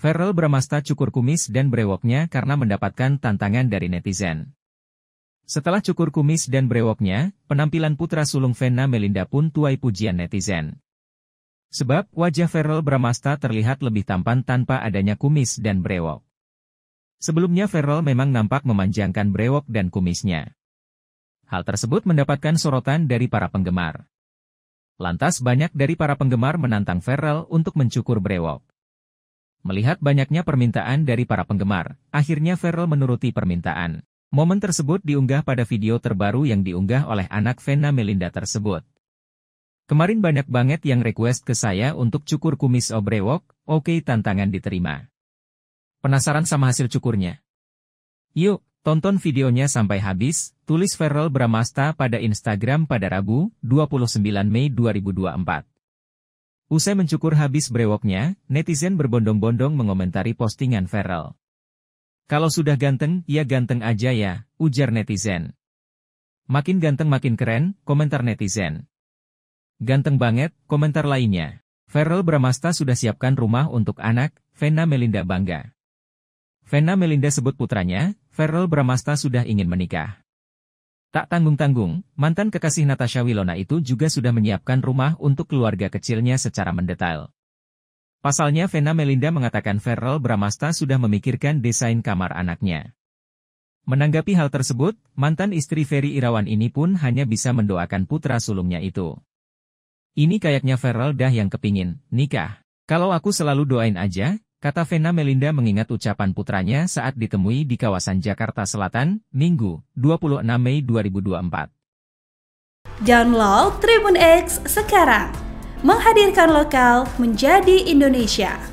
Ferrell Bramasta cukur kumis dan brewoknya karena mendapatkan tantangan dari netizen. Setelah cukur kumis dan brewoknya, penampilan putra sulung Vena Melinda pun tuai pujian netizen. Sebab wajah Ferrell Bramasta terlihat lebih tampan tanpa adanya kumis dan brewok. Sebelumnya Ferrell memang nampak memanjangkan brewok dan kumisnya. Hal tersebut mendapatkan sorotan dari para penggemar. Lantas banyak dari para penggemar menantang Ferrell untuk mencukur brewok. Melihat banyaknya permintaan dari para penggemar, akhirnya Ferrell menuruti permintaan. Momen tersebut diunggah pada video terbaru yang diunggah oleh anak Vena Melinda tersebut. Kemarin banyak banget yang request ke saya untuk cukur kumis obrewok, oke okay, tantangan diterima. Penasaran sama hasil cukurnya? Yuk, tonton videonya sampai habis, tulis Ferrell Bramasta pada Instagram pada Rabu, 29 Mei 2024. Usai mencukur habis brewoknya, netizen berbondong-bondong mengomentari postingan Ferel. Kalau sudah ganteng, ya ganteng aja ya, ujar netizen. Makin ganteng makin keren, komentar netizen. Ganteng banget, komentar lainnya. Ferel Bramasta sudah siapkan rumah untuk anak, Vena Melinda bangga. Vena Melinda sebut putranya, Ferel Bramasta sudah ingin menikah. Tak tanggung-tanggung, mantan kekasih Natasha Wilona itu juga sudah menyiapkan rumah untuk keluarga kecilnya secara mendetail. Pasalnya Vena Melinda mengatakan Ferrell Bramasta sudah memikirkan desain kamar anaknya. Menanggapi hal tersebut, mantan istri Ferry Irawan ini pun hanya bisa mendoakan putra sulungnya itu. Ini kayaknya Ferrell dah yang kepingin, nikah. Kalau aku selalu doain aja, kata Vena Melinda mengingat ucapan putranya saat ditemui di kawasan Jakarta Selatan, Minggu, 26 Mei 2024. Download Tribun X sekarang, menghadirkan lokal menjadi Indonesia.